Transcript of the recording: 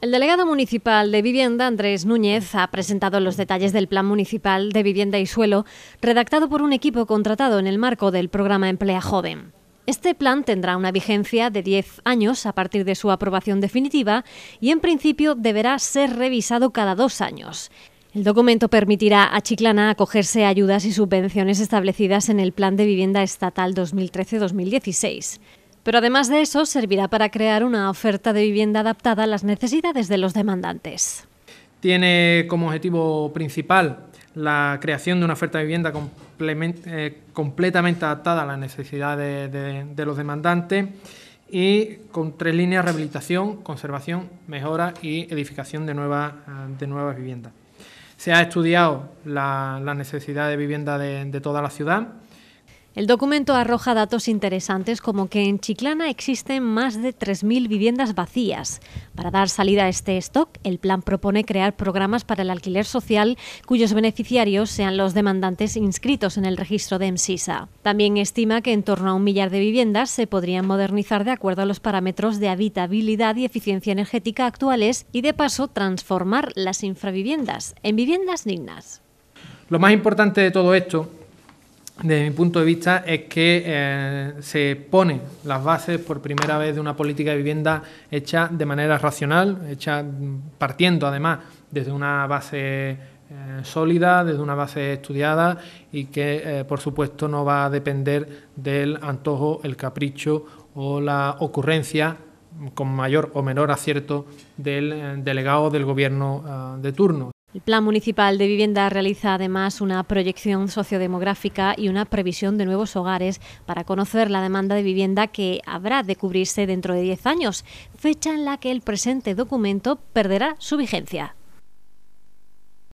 El delegado municipal de vivienda, Andrés Núñez, ha presentado los detalles del Plan Municipal de Vivienda y Suelo, redactado por un equipo contratado en el marco del programa Emplea Joven. Este plan tendrá una vigencia de 10 años a partir de su aprobación definitiva y, en principio, deberá ser revisado cada dos años. El documento permitirá a Chiclana acogerse a ayudas y subvenciones establecidas en el Plan de Vivienda Estatal 2013-2016. Pero además de eso, servirá para crear una oferta de vivienda adaptada a las necesidades de los demandantes. Tiene como objetivo principal la creación de una oferta de vivienda eh, completamente adaptada a las necesidades de, los demandantes y con tres líneas, rehabilitación, conservación, mejora y edificación de, eh, nuevas, viviendas. Se ha estudiado la, necesidad de vivienda de, toda la ciudad el documento arroja datos interesantes como que en Chiclana existen más de 3.000 viviendas vacías. Para dar salida a este stock, el plan propone crear programas para el alquiler social cuyos beneficiarios sean los demandantes inscritos en el registro de MSISA. También estima que en torno a un millar de viviendas se podrían modernizar de acuerdo a los parámetros de habitabilidad y eficiencia energética actuales y de paso transformar las infraviviendas en viviendas dignas. Lo más importante de todo esto desde mi punto de vista, es que eh, se pone las bases por primera vez de una política de vivienda hecha de manera racional, hecha mm, partiendo además desde una base eh, sólida, desde una base estudiada y que, eh, por supuesto, no va a depender del antojo, el capricho o la ocurrencia mm, con mayor o menor acierto del delegado del gobierno ah, de turno. El Plan Municipal de Vivienda realiza además una proyección sociodemográfica y una previsión de nuevos hogares para conocer la demanda de vivienda que habrá de cubrirse dentro de 10 años, fecha en la que el presente documento perderá su vigencia.